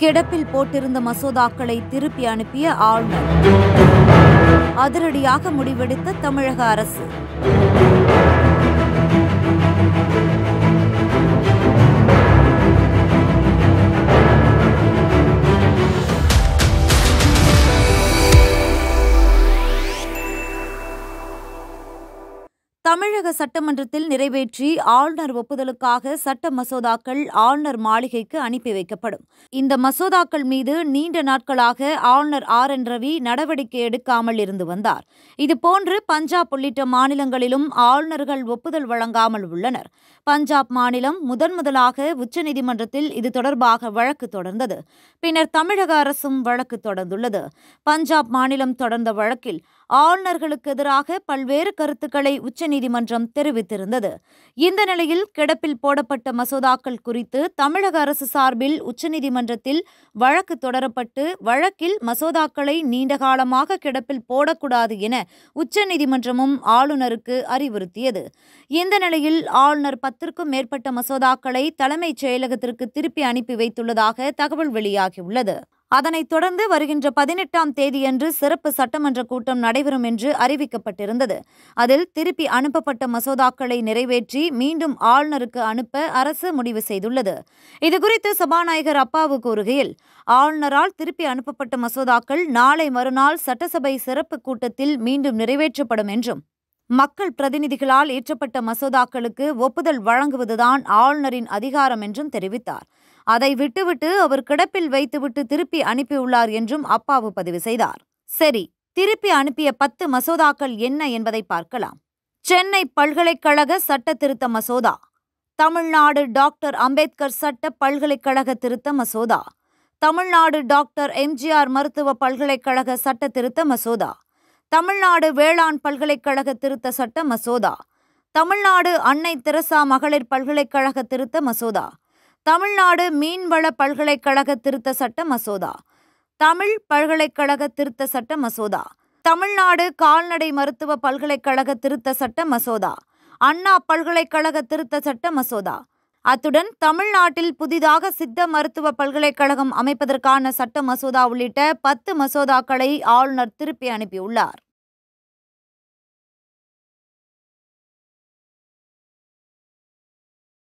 கிடப்பில் போட்டிருந்த மசோதாக்களை திருப்பி அனுப்பிய ஆளுநர் அதிரடியாக முடிவெடுத்த தமிழக அரசு தமிழக சட்டமன்றத்தில் நிறைவேற்றி ஆளுநர் ஒப்புதலுக்காக சட்ட மசோதாக்கள் ஆளுநர் மாளிகைக்கு அனுப்பி வைக்கப்படும் இந்த மசோதாக்கள் மீது நீண்ட நாட்களாக ஆளுநர் ஆர் என் ரவி நடவடிக்கை எடுக்காமல் இருந்து வந்தார் இதுபோன்று பஞ்சாப் உள்ளிட்ட மாநிலங்களிலும் ஆளுநர்கள் ஒப்புதல் வழங்காமல் உள்ளனர் பஞ்சாப் மாநிலம் முதன் முதலாக உச்சநீதிமன்றத்தில் இது தொடர்பாக வழக்கு தொடர்ந்தது பின்னர் தமிழக அரசும் வழக்கு தொடர்ந்துள்ளது பஞ்சாப் மாநிலம் தொடர்ந்த வழக்கில் ஆளுநர்களுக்கு எதிராக பல்வேறு கருத்துக்களை உச்சநீதிமன்றம் தெரிவித்திருந்தது இந்த நிலையில் கிடப்பில் போடப்பட்ட மசோதாக்கள் குறித்து தமிழக அரசு சார்பில் உச்சநீதிமன்றத்தில் வழக்கு தொடரப்பட்டு வழக்கில் மசோதாக்களை நீண்டகாலமாக கிடப்பில் போடக்கூடாது என உச்சநீதிமன்றமும் ஆளுநருக்கு அறிவுறுத்தியது இந்த நிலையில் ஆளுநர் பத்திற்கும் மேற்பட்ட மசோதாக்களை தலைமைச் செயலகத்திற்கு திருப்பி அனுப்பி வைத்துள்ளதாக தகவல் வெளியாகியுள்ளது அதனைத் தொடர்ந்து வருகின்ற பதினெட்டாம் தேதியன்று சிறப்பு சட்டமன்ற கூட்டம் நடைபெறும் என்று அறிவிக்கப்பட்டிருந்தது அதில் திருப்பி அனுப்பப்பட்ட மசோதாக்களை நிறைவேற்றி மீண்டும் ஆளுநருக்கு அனுப்ப அரசு முடிவு செய்துள்ளது இதுகுறித்து சபாநாயகர் அப்பாவு கூறுகையில் ஆளுநரால் திருப்பி அனுப்பப்பட்ட மசோதாக்கள் நாளை மறுநாள் சட்டசபை சிறப்பு கூட்டத்தில் மீண்டும் நிறைவேற்றப்படும் என்றும் மக்கள் பிரதிநிதிகளால் ஏற்றப்பட்ட மசோதாக்களுக்கு ஒப்புதல் வழங்குவதுதான் ஆளுநரின் அதிகாரம் என்றும் தெரிவித்தார் அதை விட்டுவிட்டு அவர் கிடப்பில் வைத்துவிட்டு திருப்பி அனுப்பியுள்ளார் என்றும் அப்பாவு பதிவு செய்தார் சரி திருப்பி அனுப்பிய பத்து மசோதாக்கள் என்ன என்பதை பார்க்கலாம் சென்னை பல்கலைக்கழக சட்ட திருத்த மசோதா தமிழ்நாடு டாக்டர் அம்பேத்கர் சட்ட பல்கலைக்கழக திருத்த மசோதா தமிழ்நாடு டாக்டர் எம்ஜிஆர் மருத்துவ பல்கலைக்கழக சட்ட திருத்த மசோதா தமிழ்நாடு வேளாண் பல்கலைக்கழக திருத்த சட்ட மசோதா தமிழ்நாடு அன்னை தெரசா மகளிர் பல்கலைக்கழக திருத்த மசோதா தமிழ்நாடு மீன்வள பல்கலைக்கழக திருத்த சட்ட மசோதா தமிழ் பல்கலைக்கழக திருத்த சட்ட மசோதா தமிழ்நாடு கால்நடை மருத்துவ பல்கலைக்கழக திருத்த சட்ட மசோதா அண்ணா பல்கலைக்கழக திருத்த சட்ட மசோதா அத்துடன் தமிழ்நாட்டில் புதிதாக சித்த மருத்துவ பல்கலைக்கழகம் அமைப்பதற்கான சட்ட மசோதா உள்ளிட்ட பத்து மசோதாக்களை ஆளுநர் திருப்பி அனுப்பியுள்ளார்